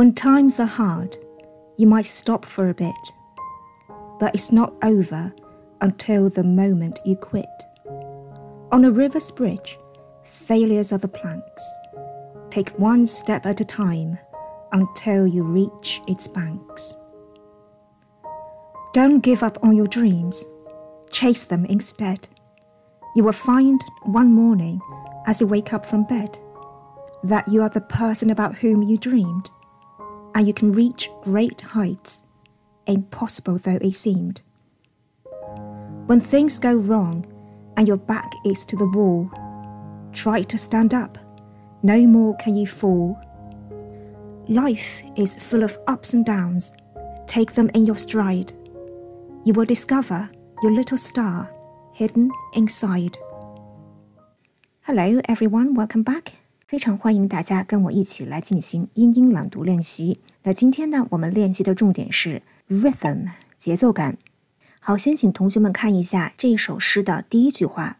When times are hard, you might stop for a bit, but it's not over until the moment you quit. On a river's bridge, failures are the planks. Take one step at a time until you reach its banks. Don't give up on your dreams, chase them instead. You will find one morning as you wake up from bed that you are the person about whom you dreamed and you can reach great heights, impossible though it seemed. When things go wrong and your back is to the wall, try to stand up. No more can you fall. Life is full of ups and downs. Take them in your stride. You will discover your little star hidden inside. Hello, everyone, welcome back. 非常欢迎大家跟我一起来进行英英朗读练习。那今天呢，我们练习的重点是 rhythm 节奏感。好，先请同学们看一下这首诗的第一句话。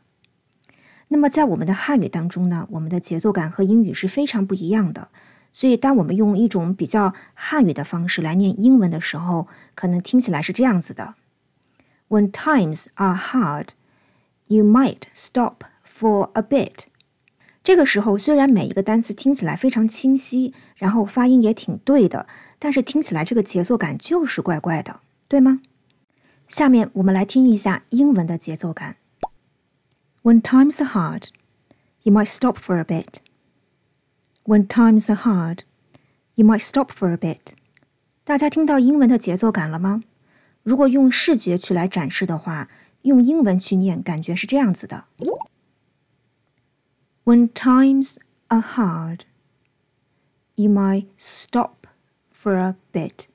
那么在我们的汉语当中呢，我们的节奏感和英语是非常不一样的。所以当我们用一种比较汉语的方式来念英文的时候，可能听起来是这样子的：When times are hard, you might stop for a bit. 这个时候虽然每一个单词听起来非常清晰，然后发音也挺对的，但是听起来这个节奏感就是怪怪的，对吗？下面我们来听一下英文的节奏感。When times are hard, you might stop for a bit. When times are hard, you might stop for a bit. 大家听到英文的节奏感了吗？如果用视觉去来展示的话，用英文去念，感觉是这样子的。When times are hard, you might stop for a bit。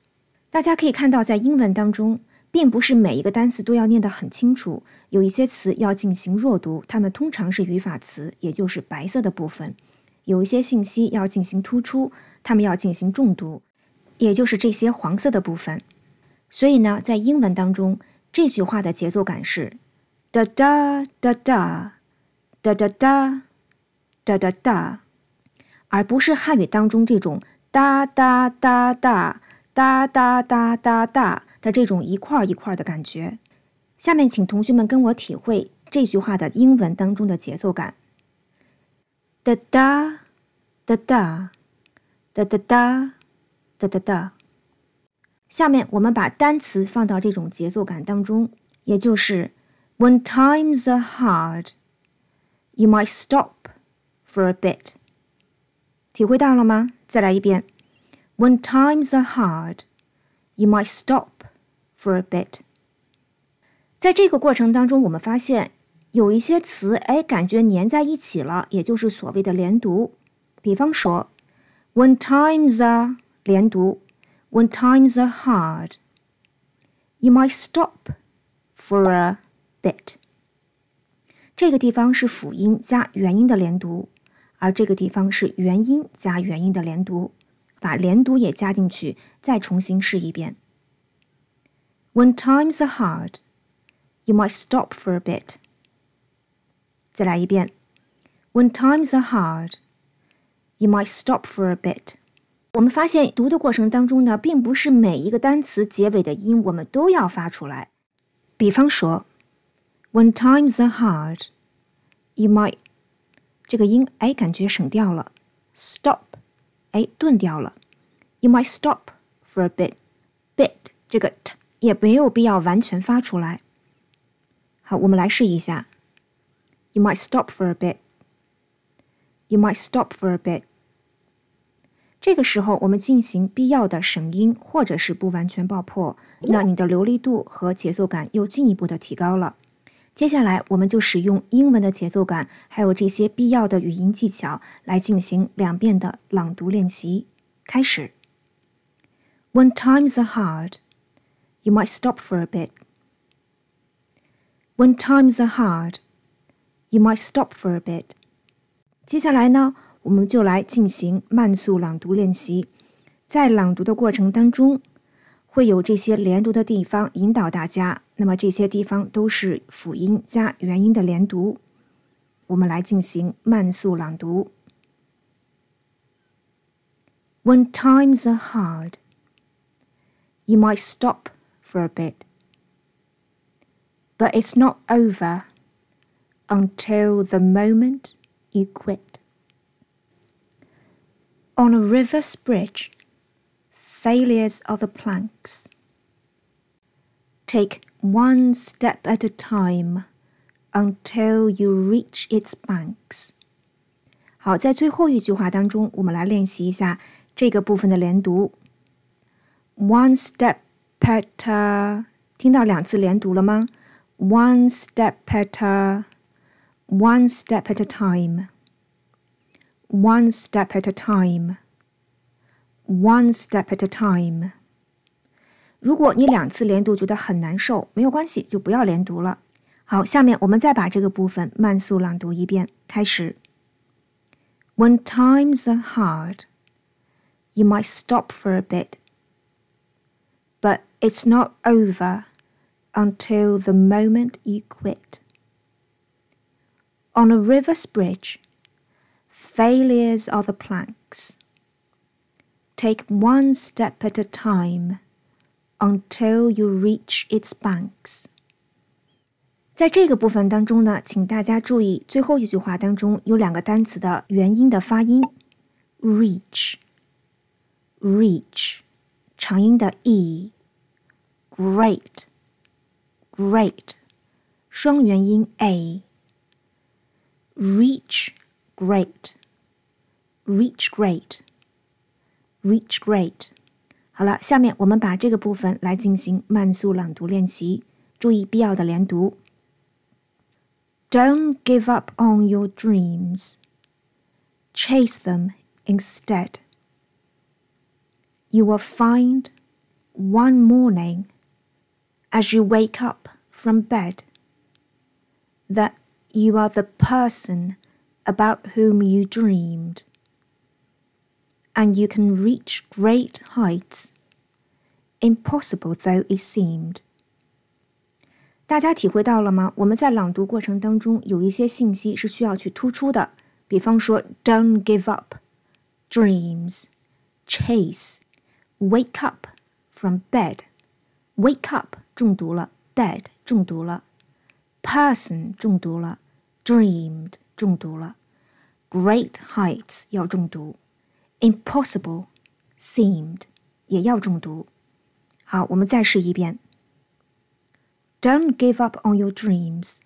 大家可以看到，在英文当中，并不是每一个单词都要念得很清楚，有一些词要进行弱读，它们通常是语法词，也就是白色的部分；有一些信息要进行突出，它们要进行重读，也就是这些黄色的部分。所以呢，在英文当中，这句话的节奏感是哒哒哒哒哒哒哒。哒哒哒，而不是汉语当中这种哒哒哒哒哒哒哒哒哒的这种一块一块的感觉。下面请同学们跟我体会这句话的英文当中的节奏感：哒哒哒哒哒哒哒哒哒。下面我们把单词放到这种节奏感当中，也就是 "When times are hard, you might stop." for a bit. 体会到了吗？再来一遍。When times are hard, you might stop for a bit. 在这个过程当中，我们发现有一些词，哎，感觉粘在一起了，也就是所谓的连读。比方说，When times are 连读，When times are hard, you might stop for a bit。这个地方是辅音加元音的连读。而这个地方是元音加元音的连读，把连读也加进去，再重新试一遍。When times are hard, you might stop for a bit. 再来一遍。When times are hard, you might stop for a bit. 我们发现读的过程当中呢，并不是每一个单词结尾的音我们都要发出来。比方说，When times are hard, you might 这个音，哎，感觉省掉了。Stop，哎，顿掉了。You might stop for a bit. Bit 这个 t 也没有必要完全发出来。好，我们来试一下。You might stop for a bit. You might stop for a bit. 这个时候，我们进行必要的省音，或者是不完全爆破，那你的流利度和节奏感又进一步的提高了。接下来，我们就使用英文的节奏感，还有这些必要的语音技巧，来进行两遍的朗读练习。开始。When times are hard, you might stop for a bit. When times are hard, you might stop for a bit. 接下来呢，我们就来进行慢速朗读练习，在朗读的过程当中。会有这些连读的地方引导大家。那么这些地方都是辅音加元音的连读。我们来进行慢速朗读。When times are hard, you might stop for a bit, but it's not over until the moment you quit. On a river's bridge, Failures of the planks. Take one step at a time until you reach its banks. 好，在最后一句话当中，我们来练习一下这个部分的连读。One step at a，听到两次连读了吗？One step at a，one step at a time，one step at a time。one step at a time. 如果你两次连读觉得很难受，没有关系，就不要连读了。好，下面我们再把这个部分慢速朗读一遍。开始。When times are hard, you might stop for a bit, but it's not over until the moment you quit. On a river's bridge, failures are the planks. Take one step at a time until you reach its banks. banks。在这个部分当中呢，请大家注意最后一句话当中有两个单词的元音的发音，reach，reach，长音的 e，great，great，双元音 a，reach great，reach great。reach great。好了，下面我们把这个部分来进行慢速朗读练习，注意必要的连读。Don't give up on your dreams. Chase them instead. You will find one morning as you wake up from bed that you are the person about whom you dreamed and you can reach great heights. Impossible though it seemed. 大家体会到了吗？我们在朗读过程当中有一些信息是需要去突出的，比方说 "Don't give up", "Dreams", "Chase", "Wake up from bed", "Wake up" 中毒了，"bed" 中毒了，"person" 中毒了，"dreamed" 中毒了，"great heights" 要中毒。impossible seemed 也要中毒。好，我们再试一遍。Don't give up on your dreams.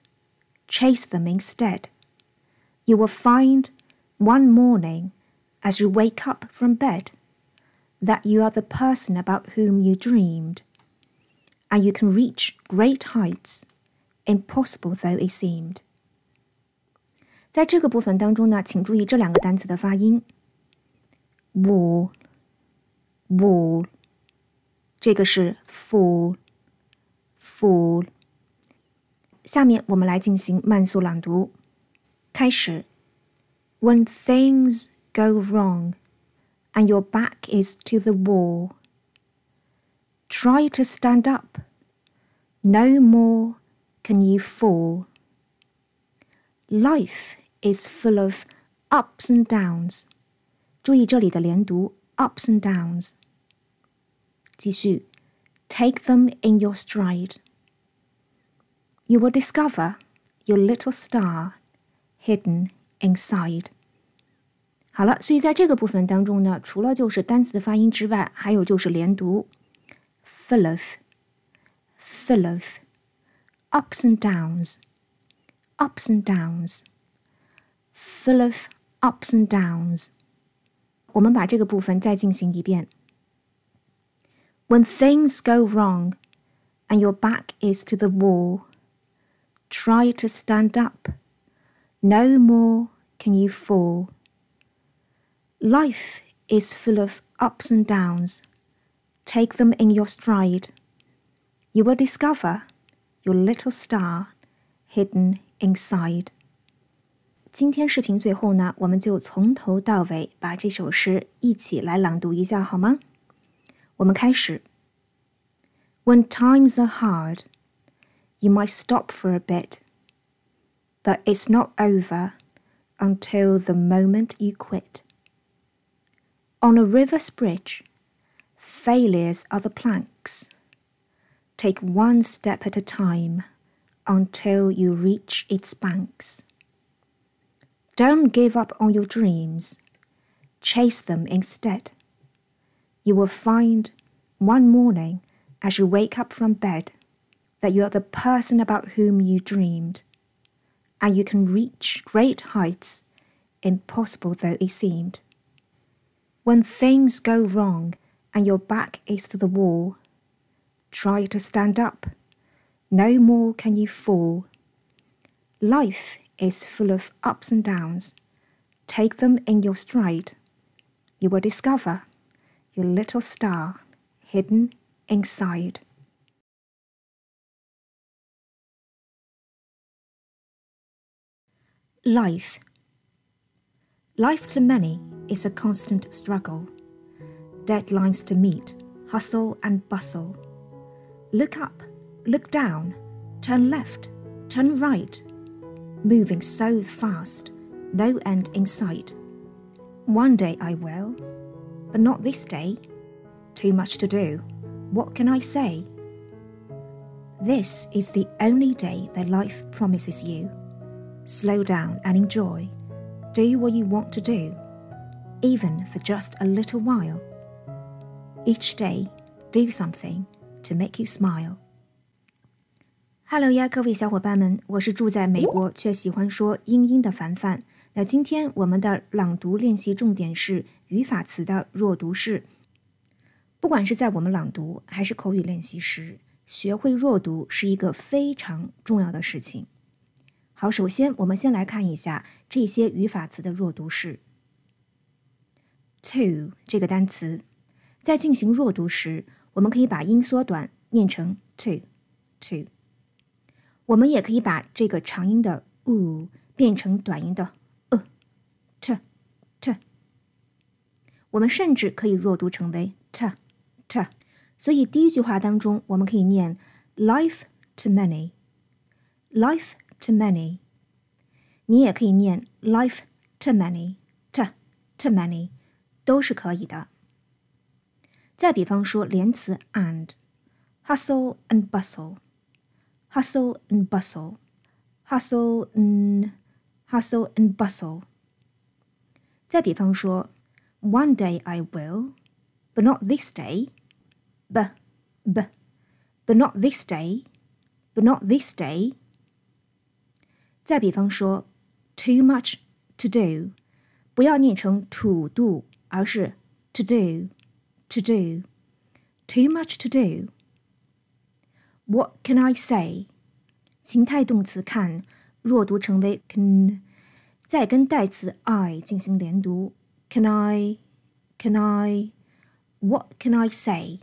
Chase them instead. You will find one morning as you wake up from bed that you are the person about whom you dreamed, and you can reach great heights, impossible though it seemed. 在这个部分当中呢，请注意这两个单词的发音。wall wall，这个是 fall 下面我们来进行慢速朗读。开始。When things go wrong and your back is to the wall, try to stand up. No more can you fall. Life is full of ups and downs. 注意这里的连读 ups and downs。继续，take them in your stride。You will discover your little star hidden inside。好了，所以在这个部分当中呢，除了就是单词的发音之外，还有就是连读，full of，full of，ups and downs，ups and downs，full of ups and downs。我们把这个部分再进行一遍。When things go wrong and your back is to the wall, try to stand up. No more can you fall. Life is full of ups and downs. Take them in your stride. You will discover your little star hidden inside. 今天视频最后呢，我们就从头到尾把这首诗一起来朗读一下，好吗？我们开始。When times are hard, you might stop for a bit, but it's not over until the moment you quit. On a river's bridge, failures are the planks. Take one step at a time until you reach its banks. Don't give up on your dreams. Chase them instead. You will find one morning as you wake up from bed that you are the person about whom you dreamed, and you can reach great heights, impossible though it seemed. When things go wrong and your back is to the wall, try to stand up. No more can you fall. Life is full of ups and downs. Take them in your stride. You will discover your little star hidden inside. Life. Life to many is a constant struggle. Deadlines to meet, hustle and bustle. Look up, look down, turn left, turn right moving so fast, no end in sight. One day I will, but not this day. Too much to do. What can I say? This is the only day that life promises you. Slow down and enjoy. Do what you want to do, even for just a little while. Each day, do something to make you smile. Hello 呀，各位小伙伴们，我是住在美国却喜欢说英音的凡凡。那今天我们的朗读练习重点是语法词的弱读式。不管是在我们朗读还是口语练习时，学会弱读是一个非常重要的事情。好，首先我们先来看一下这些语法词的弱读式。to 这个单词，在进行弱读时，我们可以把音缩短，念成 to，to。我们也可以把这个长音的 u 变成短音的 t t，我们甚至可以弱读成为 t t。所以第一句话当中，我们可以念 life t o many，life t o many。你也可以念 life t o many t t o many，都是可以的。再比方说连词 and，hustle and bustle。hustle and bustle, hustle and hustle and bustle. 再比方说，One day I will, but not this day. B, b, but not this day, but not this day. 再比方说，too much to do，不要念成 to do，而是 to do，to do，too much to do。what can I say？形态动词 can 弱读成为 can，再跟代词 I 进行连读。Can I？Can I？What can I say？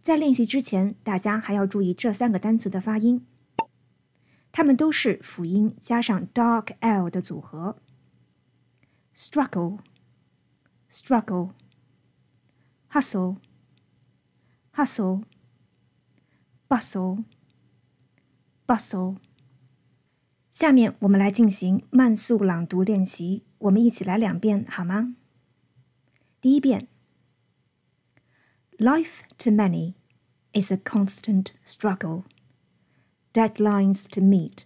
在练习之前，大家还要注意这三个单词的发音，它们都是辅音加上 dark l 的组合。Struggle。struggle, hustle, hustle bustle, bustle。下面我们来进行慢速朗读练习，我们一起来两遍好吗？第一遍：Life to many is a constant struggle, deadlines to meet,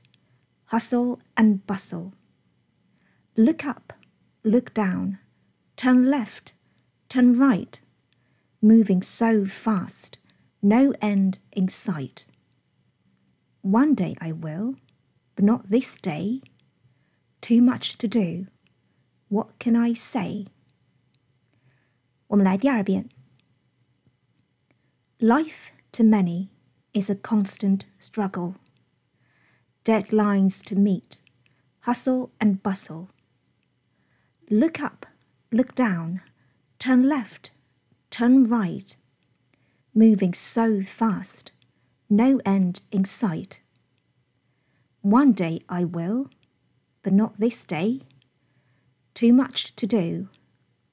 hustle and bustle. Look up, look down, turn left, turn right, moving so fast no end in sight. One day I will, but not this day. Too much to do. What can I say? Umm Life to many is a constant struggle. Deadlines to meet, hustle and bustle. Look up, look down, turn left, turn right moving so fast, no end in sight. One day I will, but not this day. Too much to do.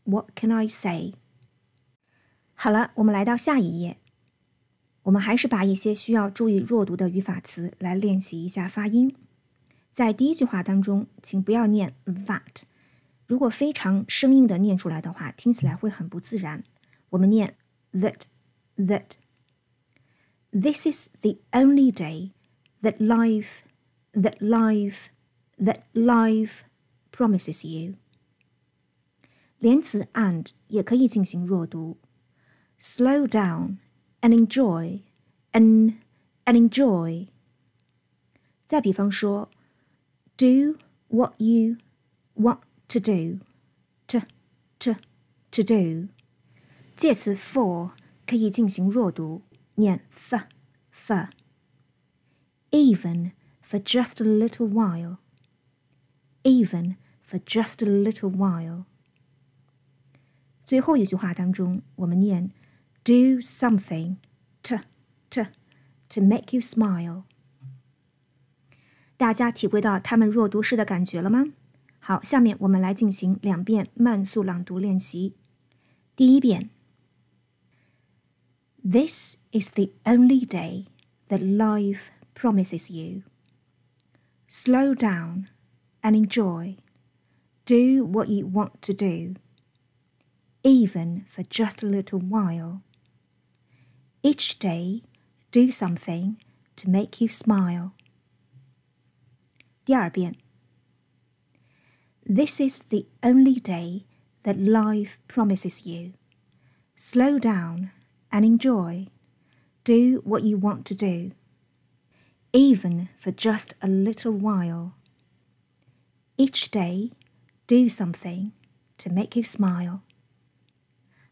What can I say? 好了，我们来到下一页。我们还是把一些需要注意弱读的语法词来练习一下发音。在第一句话当中，请不要念 that，如果非常生硬的念出来的话，听起来会很不自然。我们念 that。that this is the only day that life, that life, that life promises you。连词 and Slow down and enjoy and and do what you want to do to to do。介词 for 可以进行弱读，念 f f。Even for just a little while, even for just a little while。最后一句话当中，我们念 do something to to to make you smile。大家体会到他们弱读式的感觉了吗？好，下面我们来进行两遍慢速朗读练习。第一遍 this is the only day that life promises you. Slow down and enjoy. Do what you want to do, even for just a little while. Each day, do something to make you smile. This is the only day that life promises you. Slow down and enjoy. Do what you want to do, even for just a little while. Each day, do something to make you smile.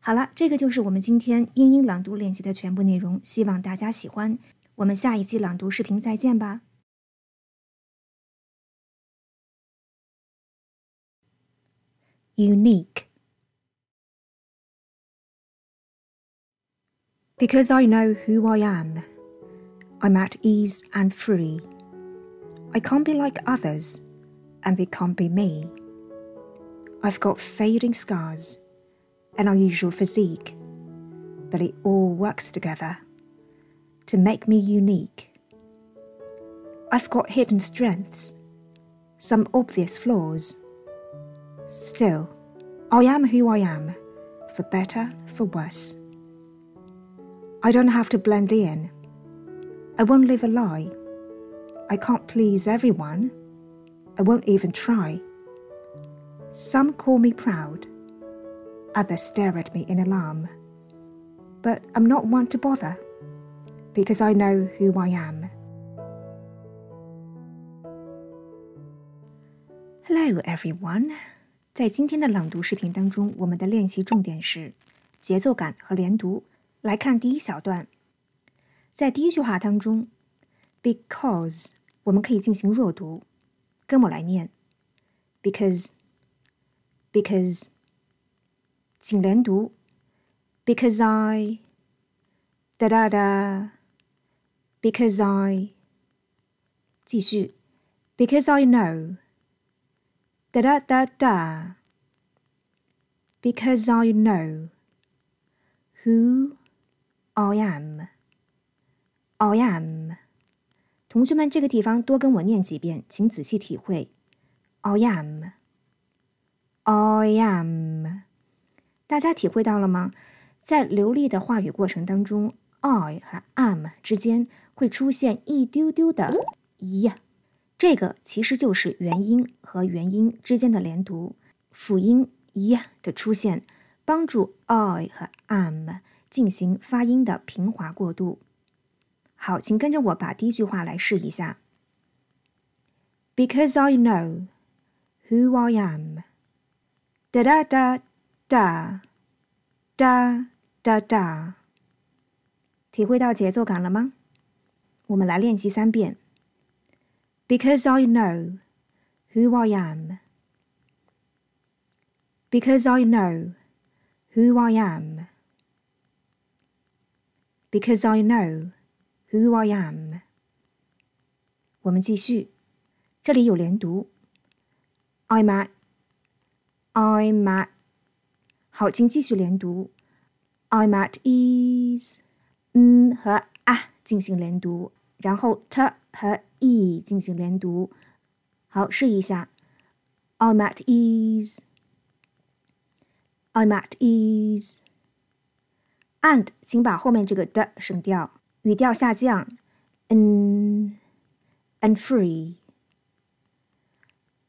好了，这个就是我们今天英英朗读练习的全部内容，希望大家喜欢。我们下一期朗读视频再见吧。Unique Because I know who I am, I'm at ease and free. I can't be like others, and they can't be me. I've got fading scars and unusual physique, but it all works together to make me unique. I've got hidden strengths, some obvious flaws. Still, I am who I am, for better, for worse. I don't have to blend in. I won't live a lie. I can't please everyone. I won't even try. Some call me proud, others stare at me in alarm. But I'm not one to bother because I know who I am. Hello everyone，在今天的朗读视频当中，我们的练习重点是节奏感和连读。来看第一小段，在第一句话当中，because 我们可以进行弱读，跟我来念，because，because，请连读，because I，哒哒哒，because I，继续，because I know，哒哒哒哒，because I know，who。I am, I am。同学们，这个地方多跟我念几遍，请仔细体会。I am, I am。大家体会到了吗？在流利的话语过程当中，I 和 am 之间会出现一丢丢的 e，这个其实就是元音和元音之间的连读，辅音 e 的出现帮助 I 和 am。进行发音的平滑过渡。好，请跟着我把第一句话来试一下。Because I know who I am. Da da da da da da da. 体会到节奏感了吗？我们来练习三遍。Because I know who I am. Because I know who I am. because I know who I am. am。我们继续，这里有连读。I'm at. i am at。好，请继续连读。I'm at ease。嗯和啊进行连读，然后 t 和 e 进行连读。好，试一下。I'm at ease. i am at ease。and 请把后面这个的省掉，语调下降。N and free.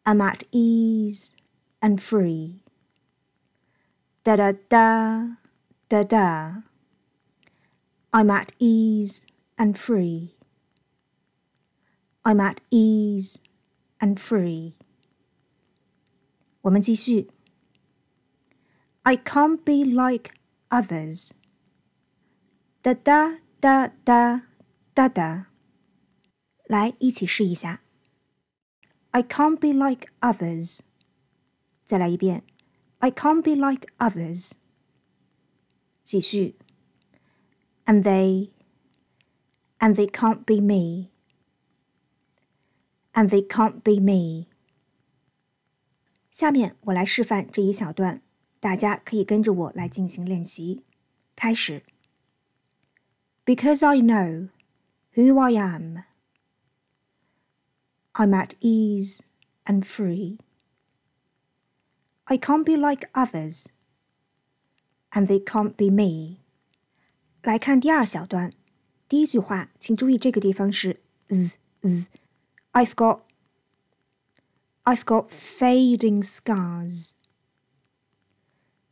I'm at ease and free. Da da da da da. I'm at ease and free. I'm at ease and free. 我们继续。I can't be like others. 哒哒哒哒哒哒。来，一起试一下。I can't be like others。再来一遍。I can't be like others。继续。And they, and they can't be me. And they can't be me. 下面我来示范这一小段，大家可以跟着我来进行练习。开始。because I know who I am. I'm at ease and free. I can't be like others, and they can't be me. 来看第二小段，第一句话，请注意这个地方是 v v。I've got I've got fading scars。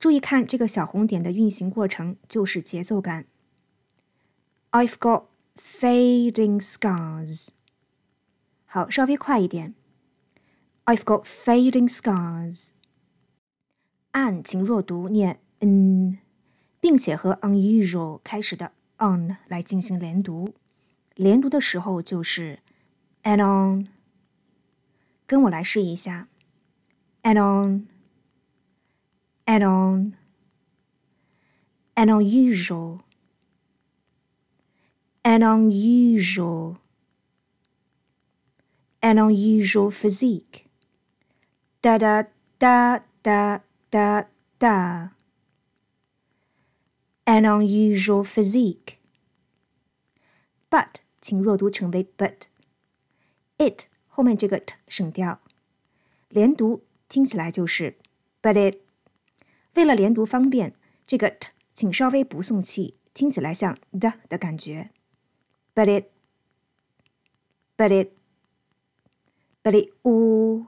注意看这个小红点的运行过程，就是节奏感。I've got fading scars。好，稍微快一点。I've got fading scars。a n 请弱读念 n 并且和 unusual 开始的 on 来进行连读。连读的时候就是 and on。跟我来试一下，and on，and on，an unusual。an unusual, an unusual physique. Da da da da da da. An unusual physique. But 请弱读成为 but。it 后面这个 t 省掉，连读听起来就是 but it。为了连读方便，这个 t 请稍微不送气，听起来像 d 的感觉。But it, but it, but it. Oh,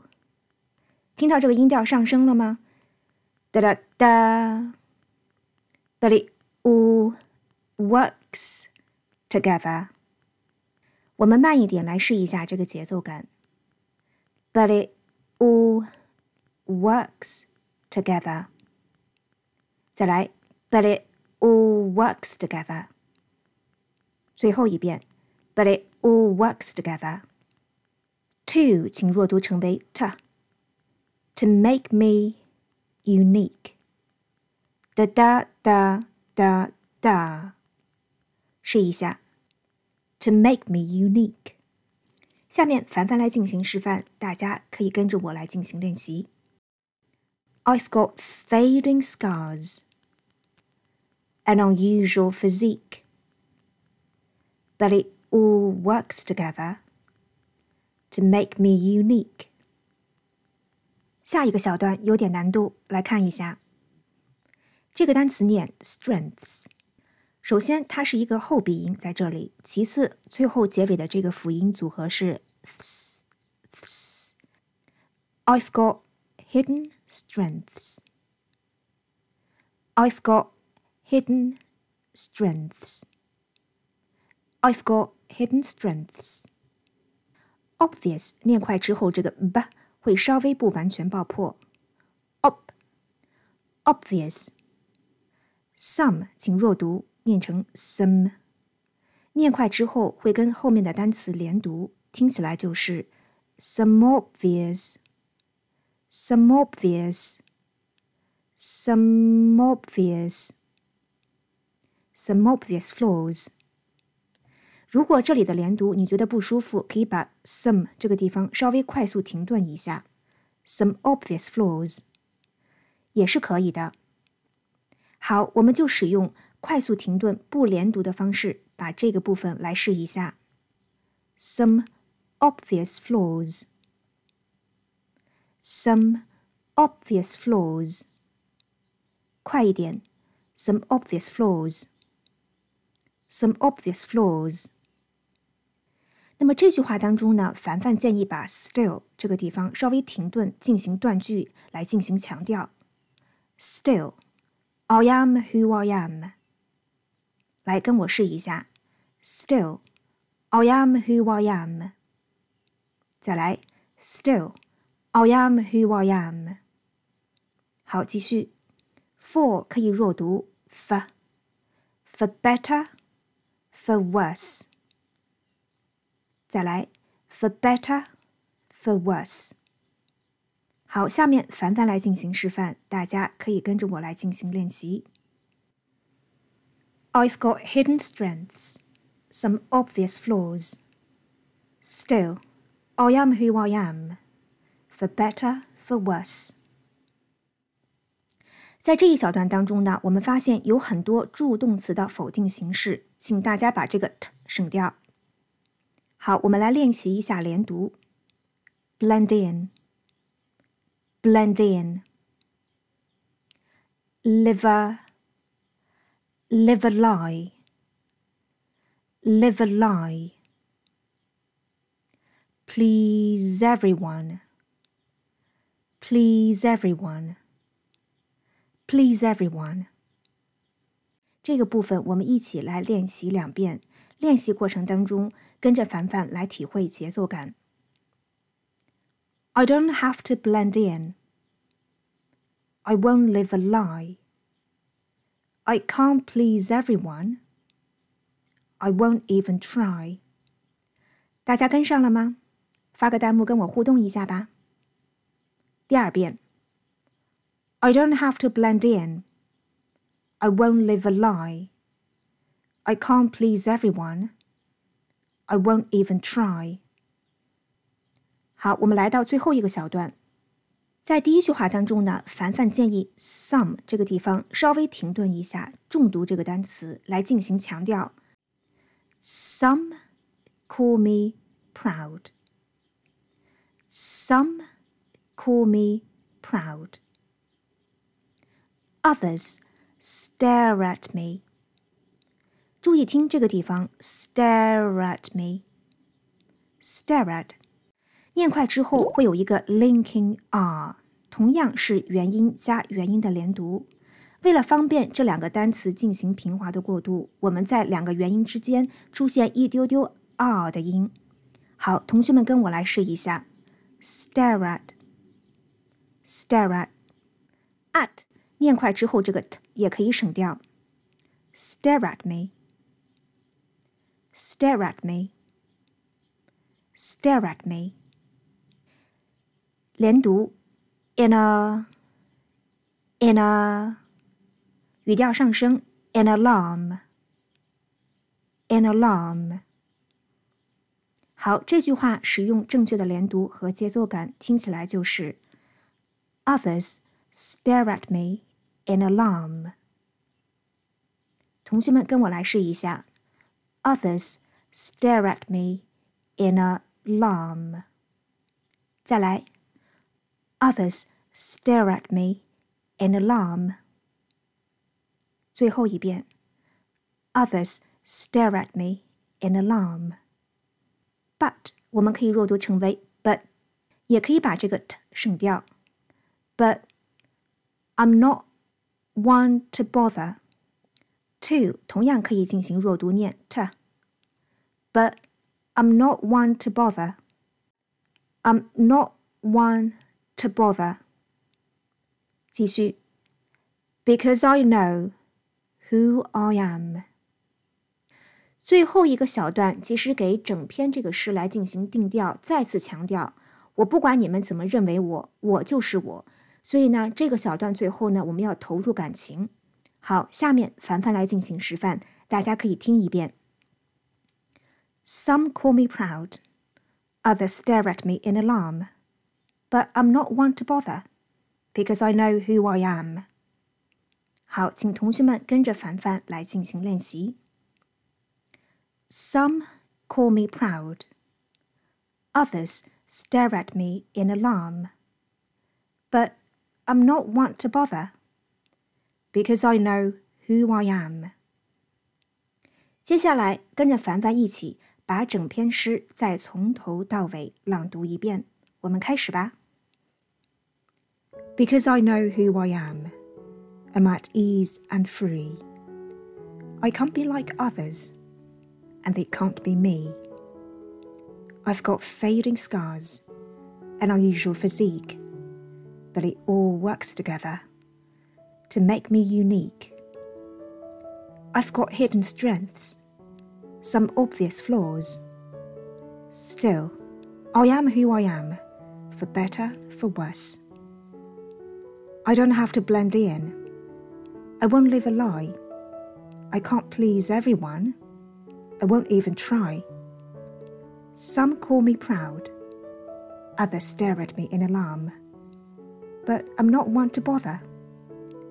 听到这个音调上升了吗？Da da da. But it all works together. 我们慢一点来试一下这个节奏感。But it all works together. 再来。But it all works together. 最后一遍，But it all works together. To 请弱读成为 To make me unique. Da da da da da. 试一下，To make me unique. 下面凡凡来进行示范，大家可以跟着我来进行练习。I've got fading scars, an unusual physique that it all works together to make me unique. 下一个小段有点难度来看一下这个单词念 strengths 首先它是一个后鼻音在这里其次最后结尾的这个辅音组合是 strengths。首先，它是一个后鼻音在这里；其次，最后结尾的这个辅音组合是 th。th I've got hidden strengths. I've got hidden strengths. I've got hidden strengths. Obvious 念快之后，这个 b 会稍微不完全爆破。ob obvious some 请弱读，念成 some。念快之后会跟后面的单词连读，听起来就是 some obvious some obvious some obvious some obvious flaws。如果这里的连读你觉得不舒服，可以把 some 这个地方稍微快速停顿一下，some obvious flaws 也是可以的。好，我们就使用快速停顿不连读的方式，把这个部分来试一下，some obvious flaws，some obvious flaws，快一点，some obvious flaws。Some obvious flaws。那么这句话当中呢，凡凡建议把 "still" 这个地方稍微停顿，进行断句来进行强调。Still, I am who I am。来跟我试一下。Still, I am who I am。再来。Still, I am who I am。好，继续。For 可以弱读。For, for better, for worse。再来，for better，for worse。好，下面凡凡来进行示范，大家可以跟着我来进行练习。I've got hidden strengths, some obvious flaws. Still, I am who I am. For better, for worse. 在这一小段当中呢，我们发现有很多助动词的否定形式，请大家把这个 t 省掉。好，我们来练习一下连读。Blend in, blend in. live a lie, a lie. Please everyone, please everyone, please everyone. 这个部分我们一起来练习两遍。练习过程当中。跟着凡凡来体会节奏感。I don't have to blend in. I won't live a lie. I can't please everyone. I won't even try. 大家跟上了吗？发个弹幕跟我互动一下吧。第二遍，I don't have to blend in. I won't live a lie. I can't please everyone. I won't even try。好，我们来到最后一个小段，在第一句话当中呢，凡凡建议 some 这个地方稍微停顿一下，重读这个单词来进行强调。Some call me proud. Some call me proud. Others stare at me. 注意听这个地方，stare at me，stare at，念快之后会有一个 linking r，同样是元音加元音的连读。为了方便这两个单词进行平滑的过渡，我们在两个元音之间出现一丢丢 r 的音。好，同学们跟我来试一下，stare at，stare at，at，念快之后这个 t 也可以省掉，stare at me。Stare at me. Stare at me. 连读，in a，in a，语调上升，an alarm，an alarm。好，这句话使用正确的连读和节奏感，听起来就是 Others stare at me in alarm。同学们，跟我来试一下。Others stare at me in alarm. others stare at me in alarm。最后一遍，others stare at me in alarm. 我们可以弱读成为 i I'm not one to bother。to 同样可以进行弱读念 t。But I'm not one to bother. I'm not one to bother. 继续，because I know who I am。最后一个小段其实给整篇这个诗来进行定调，再次强调，我不管你们怎么认为我，我就是我。所以呢，这个小段最后呢，我们要投入感情。好，下面凡凡来进行示范，大家可以听一遍。Some call me proud, others stare at me in alarm, but I'm not one to bother, because I know who I am. 好，请同学们跟着凡凡来进行练习。Some call me proud, others stare at me in alarm, but I'm not one to bother because I know who I am。接下来跟着凡凡一起把整篇诗再从头到尾朗读一遍。我们开始吧。Because I know who I am, I'm at ease and free. I can't be like others, and they can't be me. I've got fading scars, an unusual physique, but it all works together to make me unique. I've got hidden strengths, some obvious flaws. Still, I am who I am, for better, for worse. I don't have to blend in. I won't live a lie. I can't please everyone. I won't even try. Some call me proud, others stare at me in alarm. But I'm not one to bother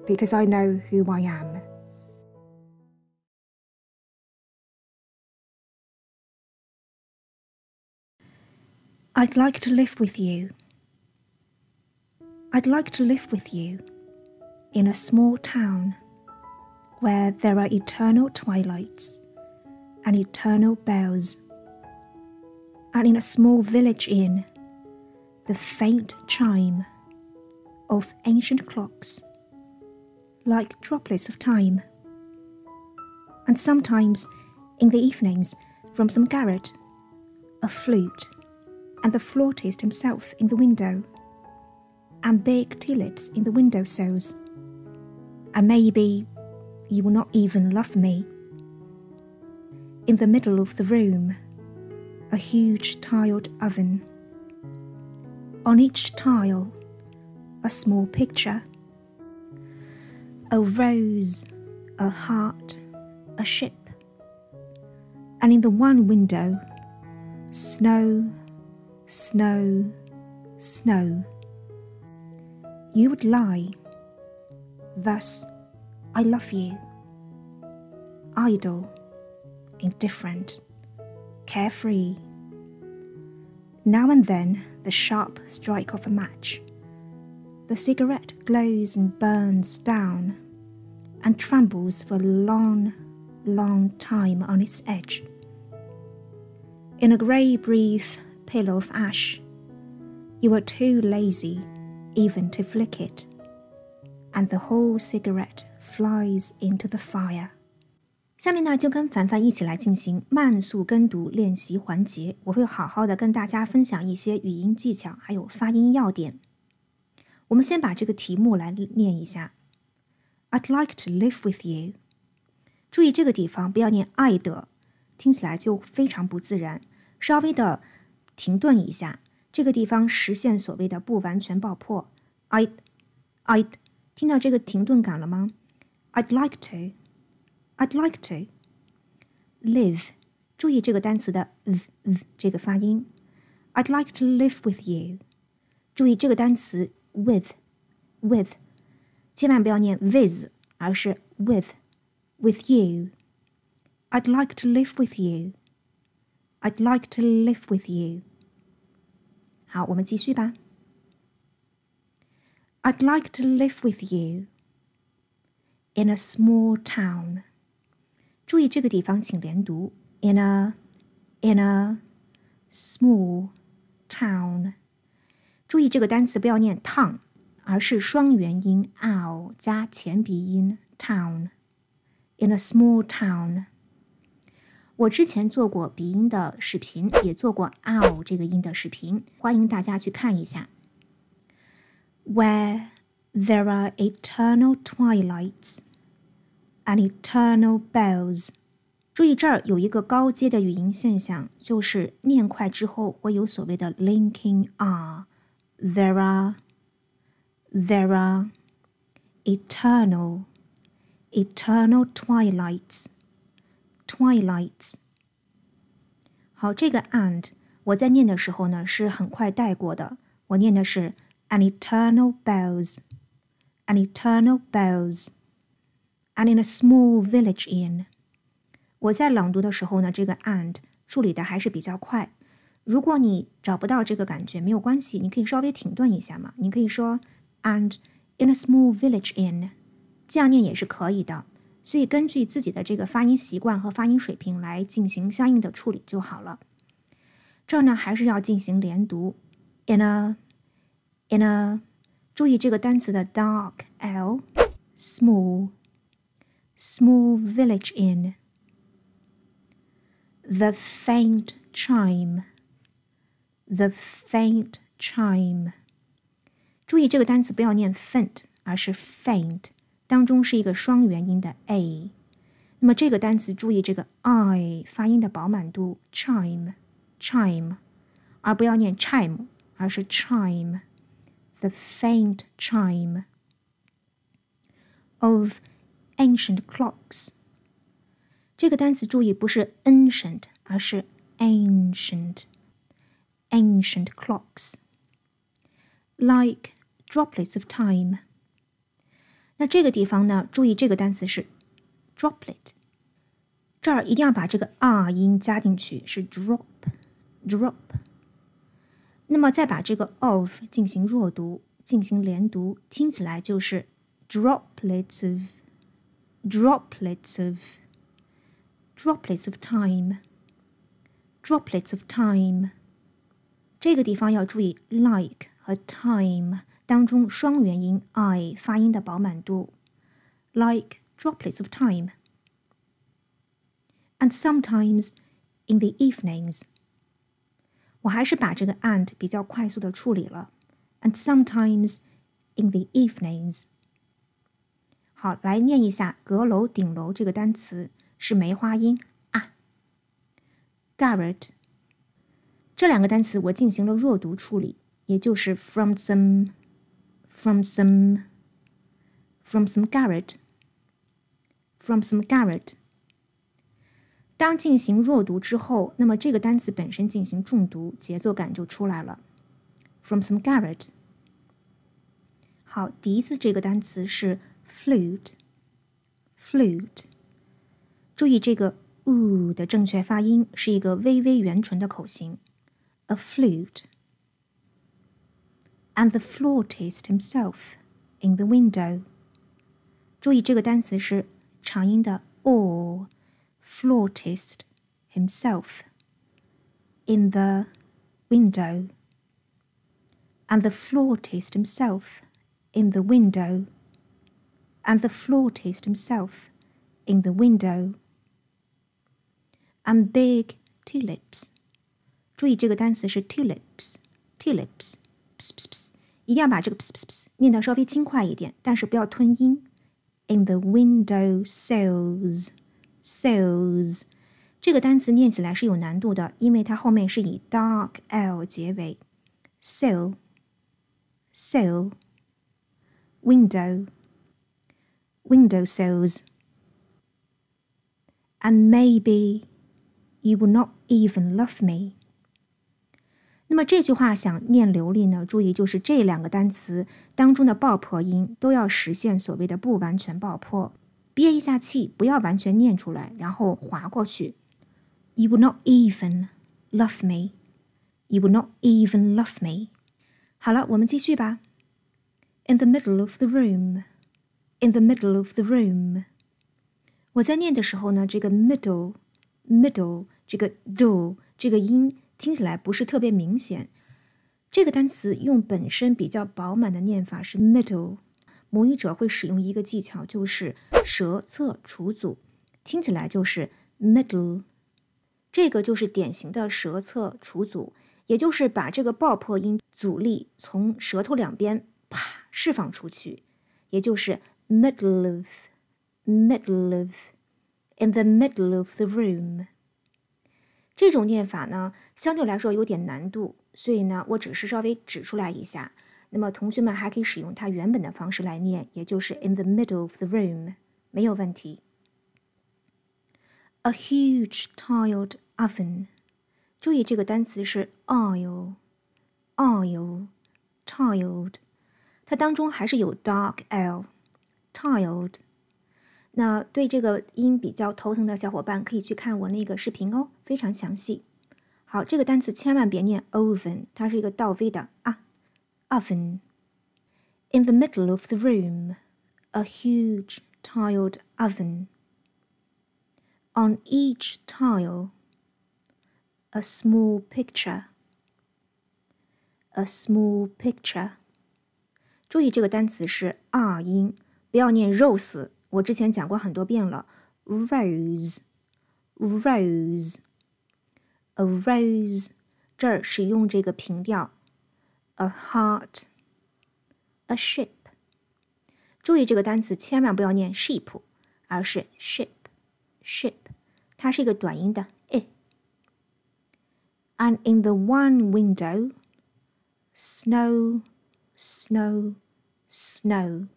because I know who I am. I'd like to live with you. I'd like to live with you in a small town where there are eternal twilights and eternal bells, and in a small village inn, the faint chime of ancient clocks like droplets of time. And sometimes, in the evenings, from some garret, a flute, and the flautist himself in the window, and big tulips in the window sills. And maybe you will not even love me. In the middle of the room, a huge tiled oven. On each tile, a small picture a rose, a heart, a ship. And in the one window, snow, snow, snow. You would lie. Thus, I love you. Idle, indifferent, carefree. Now and then, the sharp strike of a match the cigarette glows and burns down and trembles for a long, long time on its edge. In a grey, brief pillow of ash, you are too lazy even to flick it, and the whole cigarette flies into the fire. 下面呢，就跟凡凡一起来进行慢速跟读练习环节。我会好好的跟大家分享一些语音技巧，还有发音要点。我们先把这个题目来念一下。I'd like to live with you。注意这个地方，不要念 I 的，听起来就非常不自然。稍微的停顿一下，这个地方实现所谓的不完全爆破。I I 听到这个停顿感了吗？I'd like to I'd like to live。注意这个单词的 v v 这个发音。I'd like to live with you。注意这个单词。with with，千万不要念 with，而是 with with you。I'd like to live with you. I'd like to live with you 好我们继续吧 i would like to live with you in a small town. 注意这个地方，请连读。In a, in a small town. 注意这个单词不要念 town，而是双元音 ow 加前鼻音 town。In a small town，我之前做过鼻音的视频，也做过 ow 这个音的视频，欢迎大家去看一下。Where there are eternal twilights and eternal bells，注意这儿有一个高阶的语音现象，就是念快之后会有所谓的 linking R。There are, there are eternal, eternal twilights, twilights. twilights。好，这个 and 我在念的时候呢是很快带过的，我念的是 an eternal bells，an eternal bells，and in a small village inn。我在朗读的时候呢，这个 and 处理的还是比较快。如果你找不到这个感觉，没有关系，你可以稍微停顿一下嘛。你可以说 and in a small village in，这样念也是可以的。所以根据自己的这个发音习惯和发音水平来进行相应的处理就好了。这儿呢还是要进行连读，in a in a，注意这个单词的 dark l small small village in the faint chime。the faint chime。注意这个单词不要念 faint，而是 faint，当中是一个双元音的 a。那么这个单词注意这个 i 发音的饱满度，chime chime，而不要念 chime，而是 chime。The faint chime of ancient clocks。这个单词注意不是 ancient，而是 ancient。ancient clocks, like droplets of time。那这个地方呢，注意这个单词是 droplet，这儿一定要把这个 r 音加进去，是 drop of 进行弱读，进行连读，听起来就是 droplets of droplets of droplets of time droplets of time。这个地方要注意 like 和 time 当中双元音 i 发音的饱满度，like droplets of time。And sometimes in the evenings，我还是把这个 and 比较快速的处理了。And sometimes in the evenings，好，来念一下阁楼、顶楼这个单词是梅花音啊，garret。这两个单词我进行了弱读处理，也就是 from some from some from some garret from some garret。当进行弱读之后，那么这个单词本身进行重读，节奏感就出来了。From some garret。好，笛子这个单词是 flute，flute。注意这个 u 的正确发音是一个微微圆唇的口型。a flute, and the flautist himself in the 注意这个单词是长音的, or flautist himself in the window and the flautist himself in the window and the flautist himself in the window and big tulips 注意这个单词是 tulips，tulips，一定要把这个念到稍微轻快一点，但是不要吞音。In the window sills, sills，sills，这个单词念起来是有难度的，因为它后面是以 dark l window sills. And maybe you will not even love me. 那么这句话想念流利呢？注意，就是这两个单词当中的爆破音都要实现所谓的不完全爆破，憋一下气，不要完全念出来，然后划过去。You will not even love me. You will not even love me. 好了，我们继续吧。In the middle of the room. In the middle of the room. 我在念的时候呢，这个 middle middle 这个 do 这个音。听起来不是特别明显。这个单词用本身比较饱满的念法是 middle，母语者会使用一个技巧，就是舌侧除阻，听起来就是 middle。这个就是典型的舌侧除阻，也就是把这个爆破音阻力从舌头两边啪释放出去，也就是 middle of middle of in the middle of the room。这种念法呢，相对来说有点难度，所以呢，我只是稍微指出来一下。那么同学们还可以使用它原本的方式来念，也就是 in the middle of the room 没有问题。A huge tiled oven，注意这个单词是 oil，oil，tiled，它当中还是有 dark l，tiled。那对这个音比较头疼的小伙伴，可以去看我那个视频哦，非常详细。好，这个单词千万别念 oven，它是一个倒 v 的啊，oven。In the middle of the room, a huge tiled oven. On each tile, a small picture. A small picture。注意这个单词是 r 音，不要念 rose。我之前讲过很多遍了，rose，rose，a rose，这儿使用这个平调，a heart，a ship。注意这个单词千万不要念 sheep，而是 ship，ship，它是一个短音的 i。And in the one window, snow, snow, snow.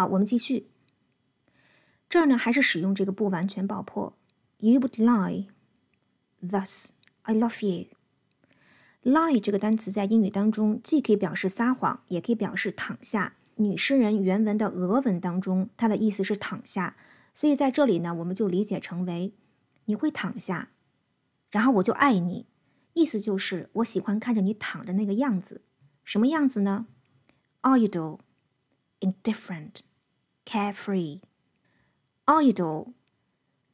好，我们继续。这儿呢，还是使用这个不完全爆破。You would lie, thus I love you. Lie 这个单词在英语当中既可以表示撒谎，也可以表示躺下。女诗人原文的俄文当中，它的意思是躺下，所以在这里呢，我们就理解成为你会躺下，然后我就爱你。意思就是我喜欢看着你躺着那个样子，什么样子呢？Idle, indifferent. carefree，idle，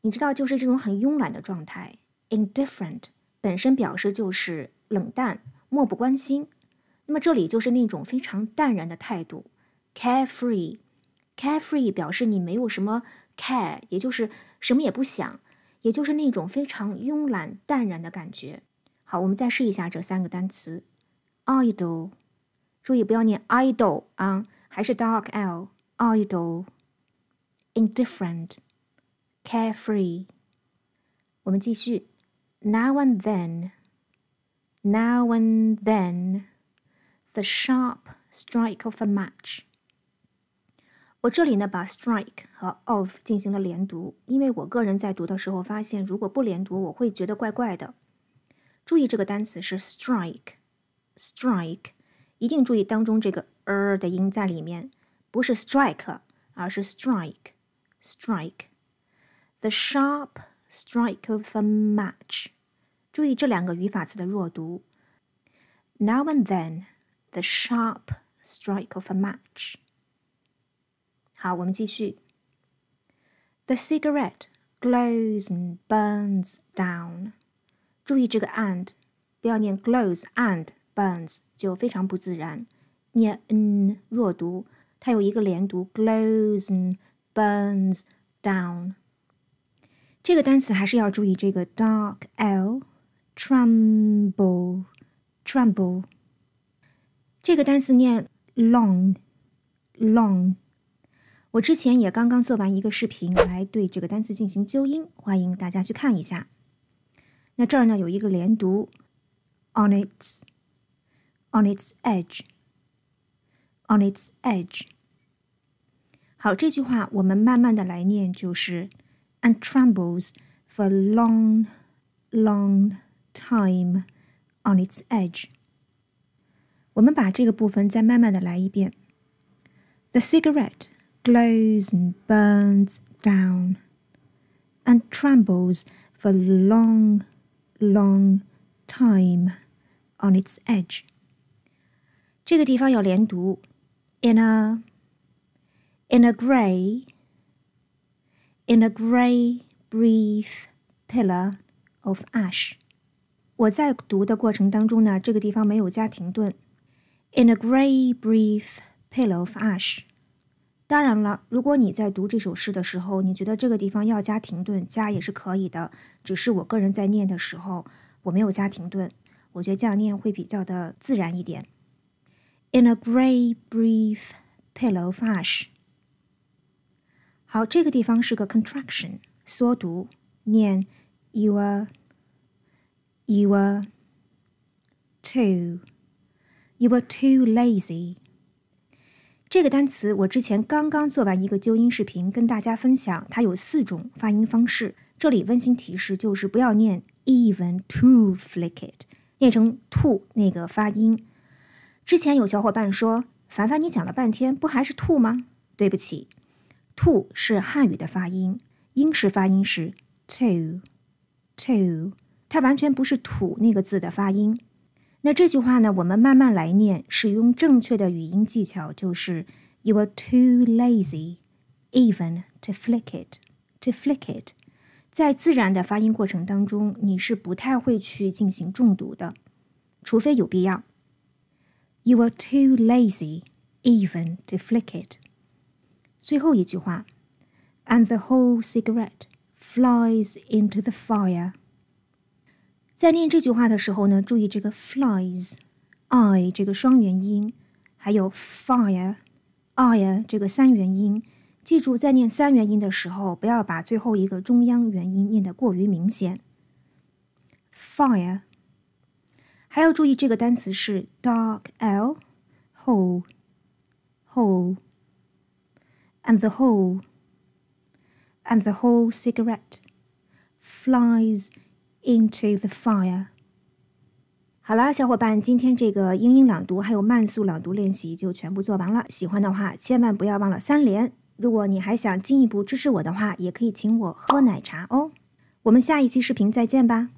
你知道就是这种很慵懒的状态。indifferent 本身表示就是冷淡、漠不关心，那么这里就是那种非常淡然的态度。carefree，carefree 表示你没有什么 care，也就是什么也不想，也就是那种非常慵懒、淡然的感觉。好，我们再试一下这三个单词，idle，注意不要念 idle 啊，还是 dark l。idle, indifferent, carefree. carefree。我们继续，now and then. Now and then, the sharp strike of a match。我这里呢，把 strike 和 of 进行了连读，因为我个人在读的时候发现，如果不连读，我会觉得怪怪的。注意这个单词是 strike，strike，一定注意当中这个 er 的音在里面。不是 strike，而是 strike。strike。The sharp strike of a match。注意这两个语法词的弱读。Now and then, the sharp strike of a match。好，我们继续。The cigarette glows and burns down。注意这个 and，不要念 glows and burns，就非常不自然，念 n 弱读。它有一个连读 glows and burns down。这个单词还是要注意这个 dark l tremble tremble。这个单词念 long long。我之前也刚刚做完一个视频来对这个单词进行纠音，欢迎大家去看一下。那这儿呢有一个连读 on its on its edge on its edge。好，这句话我们慢慢的来念，就是 and trembles for long, long time on its edge。我们把这个部分再慢慢的来一遍。The cigarette glows and burns down and trembles for long, long time on its edge。这个地方要连读，in a。In a grey, in a grey, brief pillar of ash。我在读的过程当中呢，这个地方没有加停顿。In a grey, brief pillar of ash。当然了，如果你在读这首诗的时候，你觉得这个地方要加停顿，加也是可以的。只是我个人在念的时候，我没有加停顿。我觉得这样念会比较的自然一点。In a grey, brief pillar of ash。好，这个地方是个 contraction，缩读，念 you a r e you a r e too you were too lazy。这个单词我之前刚刚做完一个纠音视频，跟大家分享，它有四种发音方式。这里温馨提示就是不要念 even too f l i c k e it，念成 too 那个发音。之前有小伙伴说，凡凡你讲了半天，不还是 too 吗？对不起。兔是汉语的发音，英式发音是 t o t o 它完全不是土那个字的发音。那这句话呢，我们慢慢来念，使用正确的语音技巧就是：You are too lazy even to flick it to flick it。在自然的发音过程当中，你是不太会去进行重读的，除非有必要。You are too lazy even to flick it。最后一句话，and the whole cigarette flies into the fire。在念这句话的时候呢，注意这个 flies，i 这个双元音，还有 fire，i 这个三元音。记住，在念三元音的时候，不要把最后一个中央元音念得过于明显。fire。还要注意，这个单词是 dark l，whole，whole。And the whole, and the whole cigarette, flies into the fire. 好了，小伙伴，今天这个英英朗读还有慢速朗读练习就全部做完了。喜欢的话，千万不要忘了三连。如果你还想进一步支持我的话，也可以请我喝奶茶哦。我们下一期视频再见吧。